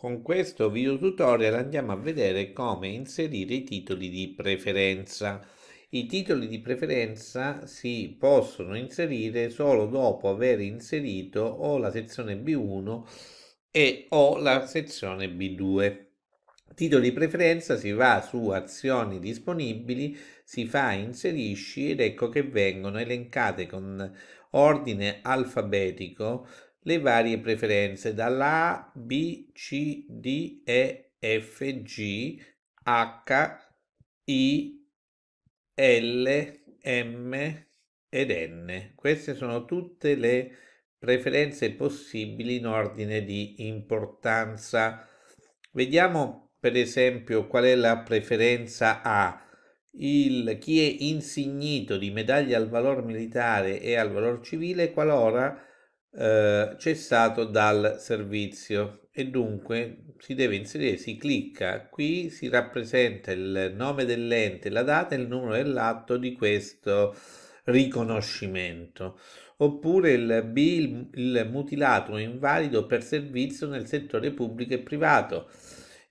Con questo video tutorial andiamo a vedere come inserire i titoli di preferenza. I titoli di preferenza si possono inserire solo dopo aver inserito o la sezione B1 e o la sezione B2. Titoli di preferenza si va su azioni disponibili, si fa inserisci ed ecco che vengono elencate con ordine alfabetico le varie preferenze dalla B, C, D, E, F, G, H, I, L, M ed N. Queste sono tutte le preferenze possibili in ordine di importanza. Vediamo per esempio qual è la preferenza A. Il, chi è insignito di medaglia al valor militare e al valor civile qualora eh, cessato dal servizio e dunque si deve inserire, si clicca qui, si rappresenta il nome dell'ente, la data e il numero dell'atto di questo riconoscimento oppure il B, il, il mutilato invalido per servizio nel settore pubblico e privato,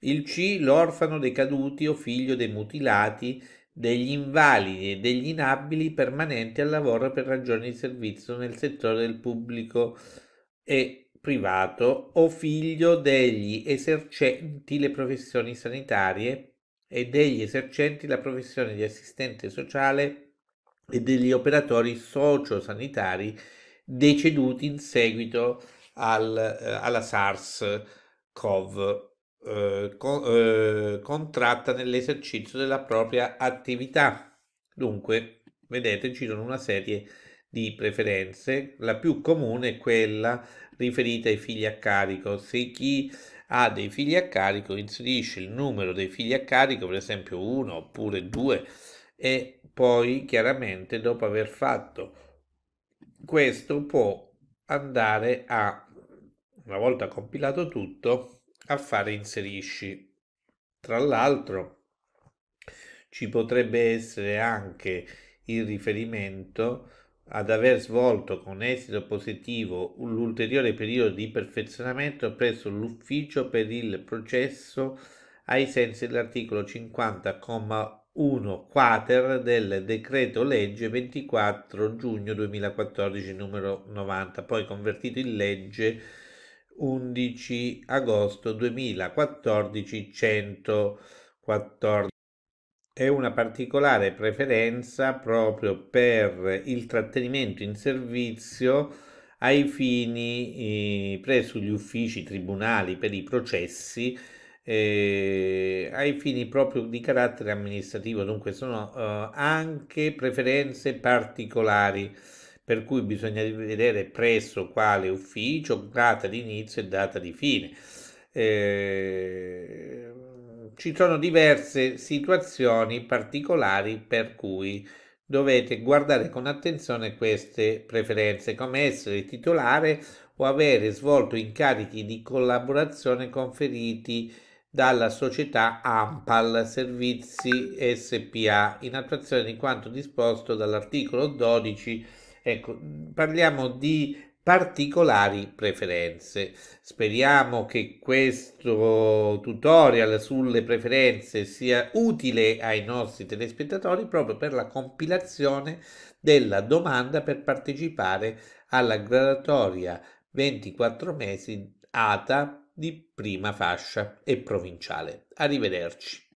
il C, l'orfano dei caduti o figlio dei mutilati degli invalidi e degli inabili permanenti al lavoro per ragioni di servizio nel settore del pubblico e privato o figlio degli esercenti le professioni sanitarie e degli esercenti la professione di assistente sociale e degli operatori sociosanitari deceduti in seguito al, eh, alla SARS-CoV eh, eh, contratta nell'esercizio della propria attività. Dunque, vedete, ci sono una serie di preferenze. La più comune è quella riferita ai figli a carico. Se chi ha dei figli a carico inserisce il numero dei figli a carico, per esempio uno oppure due, e poi chiaramente dopo aver fatto questo può andare a, una volta compilato tutto, a fare inserisci. Tra l'altro ci potrebbe essere anche il riferimento ad aver svolto con esito positivo l'ulteriore periodo di perfezionamento presso l'ufficio per il processo ai sensi dell'articolo 50,1 quater del decreto legge 24 giugno 2014 numero 90, poi convertito in legge 11 agosto 2014 114. È una particolare preferenza proprio per il trattenimento in servizio ai fini eh, presso gli uffici tribunali per i processi eh, ai fini proprio di carattere amministrativo, dunque sono eh, anche preferenze particolari per cui bisogna vedere presso quale ufficio, data di inizio e data di fine. Eh, ci sono diverse situazioni particolari per cui dovete guardare con attenzione queste preferenze, come essere titolare o avere svolto incarichi di collaborazione conferiti dalla società Ampal Servizi SPA in attuazione di quanto disposto dall'articolo 12 Ecco, parliamo di particolari preferenze. Speriamo che questo tutorial sulle preferenze sia utile ai nostri telespettatori proprio per la compilazione della domanda per partecipare alla graduatoria 24 mesi ATA di prima fascia e provinciale. Arrivederci.